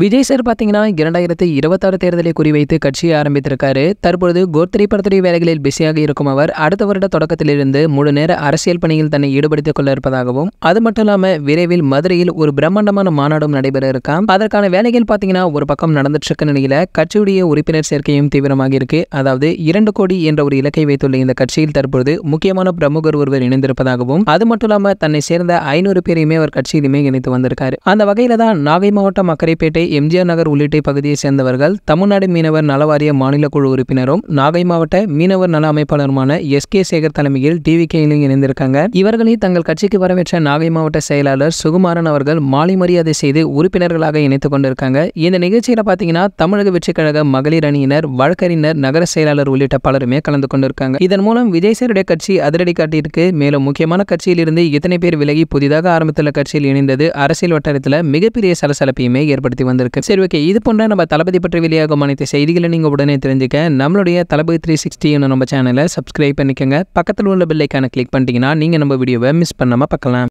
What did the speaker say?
Vijay sir பார்த்தீங்கன்னா இரண்டாயிரத்தி இருபத்தாறு தேர்தலை குறிவைத்து கட்சியை ஆரம்பித்திருக்காரு தற்போது கோத்ரி படத்துறை வேலைகளில் பிஸியாக இருக்கும் அவர் அடுத்த வருட தொடக்கத்திலிருந்து முழு நேர அரசியல் பணியில் தன்னை ஈடுபடுத்திக் கொள்ள இருப்பதாகவும் அது மட்டும் இல்லாமல் விரைவில் மதுரையில் ஒரு பிரம்மாண்டமான மாநாடும் நடைபெற இருக்காம் அதற்கான வேலைகள் பார்த்தீங்கன்னா ஒரு பக்கம் நடந்துட்டு இருக்க நிலையில கட்சியுடைய உறுப்பினர் சேர்க்கையும் தீவிரமாக இருக்கு அதாவது இரண்டு கோடி என்ற ஒரு இலக்கை வைத்துள்ள இந்த கட்சியில் தற்போது முக்கியமான பிரமுகர் ஒருவர் இணைந்திருப்பதாகவும் அது மட்டும் இல்லாமல் தன்னை சேர்ந்த ஐநூறு பேரையுமே அவர் கட்சியிலுமே இணைத்து வந்திருக்காரு அந்த வகையில தான் நாகை மாவட்டம் அக்கரைப்பேட்டை எம்ஜிஆர் நகர் உள்ளிட்ட பகுதியைச் சேர்ந்தவர்கள் தமிழ்நாடு மீனவர் நலவாரிய மாநில குழு உறுப்பினரும் நாகை மாவட்ட மீனவர் நல அமைப்பாளருமான எஸ் கே சேகர் தலைமையில் டிவி கேயிலும் இணைந்திருக்காங்க இவர்களை தங்கள் கட்சிக்கு வரவேற்ற நாகை மாவட்ட செயலாளர் சுகுமாரன் அவர்கள் மாலை மரியாதை செய்து உறுப்பினர்களாக இணைத்துக் கொண்டிருக்காங்க இந்த நிகழ்ச்சியில் பார்த்தீங்கன்னா தமிழக வெற்றிக் கழக மகளிர் அணியினர் வழக்கறிஞர் நகர செயலாளர் உள்ளிட்ட பலருமே கலந்து கொண்டிருக்காங்க இதன் மூலம் விஜய் சேருடைய கட்சி அதிரடி காட்டியிருக்கு மேலும் முக்கியமான கட்சியில் இருந்து இத்தனை பேர் விலகி புதிதாக ஆரம்பித்துள்ள கட்சியில் இணைந்தது அரசியல் வட்டாரத்தில் மிகப்பெரிய சலசலப்பையுமே ஏற்படுத்தி வந்தது வந்திருக்கு சரி ஓகே இது போன்ற நம்ம தளபதி பற்றி வெளியாகும் அனைத்து செய்திகளை நீங்கள் உடனே தெரிஞ்சுக்க நம்மளுடைய தளபதி த்ரீ சிக்ஸ்டி நம்ம சேனலை சப்ஸ்கிரைப் பண்ணிக்கோங்க பக்கத்தில் உள்ள பில்லைக்கான கிளிக் பண்ணிட்டீங்கன்னா நீங்கள் நம்ம வீடியோவை மிஸ் பண்ணாமல் பார்க்கலாம்